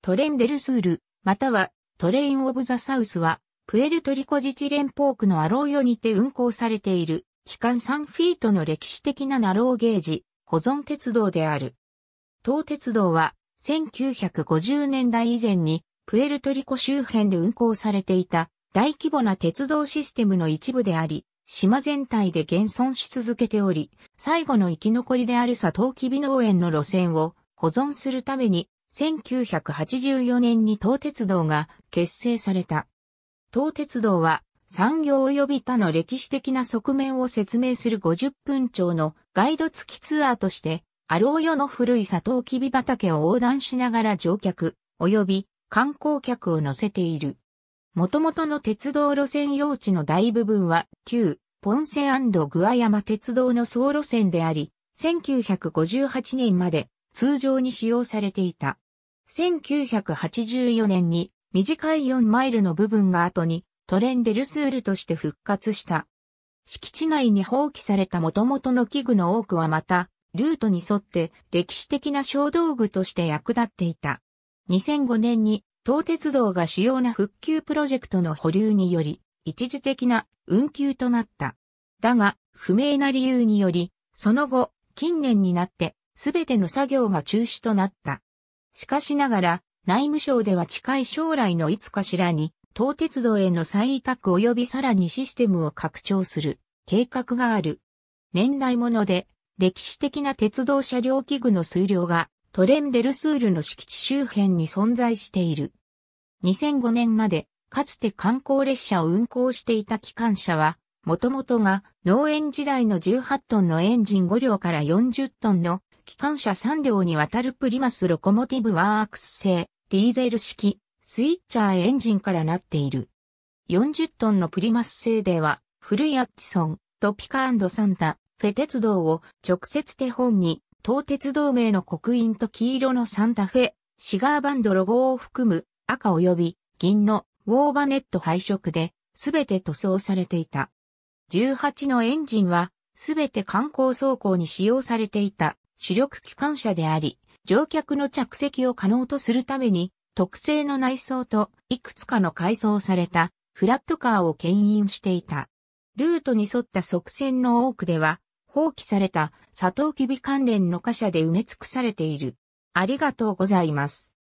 トレンデルスール、またはトレインオブザサウスは、プエルトリコ自治連邦区のアローヨにて運行されている、期間3フィートの歴史的なナローゲージ、保存鉄道である。東鉄道は、1950年代以前に、プエルトリコ周辺で運行されていた、大規模な鉄道システムの一部であり、島全体で現存し続けており、最後の生き残りであるサトウキビ農園の路線を保存するために1984年に東鉄道が結成された。東鉄道は産業及び他の歴史的な側面を説明する50分長のガイド付きツアーとして、アローヨの古いサトウキビ畑を横断しながら乗客、及び観光客を乗せている。元々の鉄道路線用地の大部分は旧ポンセグア山鉄道の総路線であり、1958年まで通常に使用されていた。1984年に短い4マイルの部分が後にトレンデルスールとして復活した。敷地内に放棄された元々の器具の多くはまた、ルートに沿って歴史的な小道具として役立っていた。2005年に東鉄道が主要な復旧プロジェクトの保留により、一時的な運休となった。だが、不明な理由により、その後、近年になってすべての作業が中止となった。しかしながら、内務省では近い将来のいつかしらに、東鉄道への再委託及びさらにシステムを拡張する計画がある。年代もので、歴史的な鉄道車両器具の数量がトレンデルスールの敷地周辺に存在している。2005年まで、かつて観光列車を運行していた機関車は、もともとが農園時代の18トンのエンジン5両から40トンの機関車3両にわたるプリマスロコモティブワークス製、ディーゼル式、スイッチャーエンジンからなっている。40トンのプリマス製では、古いアッチソン、トピカサンタ、フェ鉄道を直接手本に、東鉄同盟の刻印と黄色のサンタフェ、シガーバンドロゴを含む赤及び銀のウォーバネット配色で、すべて塗装されていた。18のエンジンは、すべて観光走行に使用されていた。主力機関車であり、乗客の着席を可能とするために、特製の内装といくつかの改装されたフラットカーを牽引していた。ルートに沿った側線の多くでは、放棄されたサトウキビ関連の貨車で埋め尽くされている。ありがとうございます。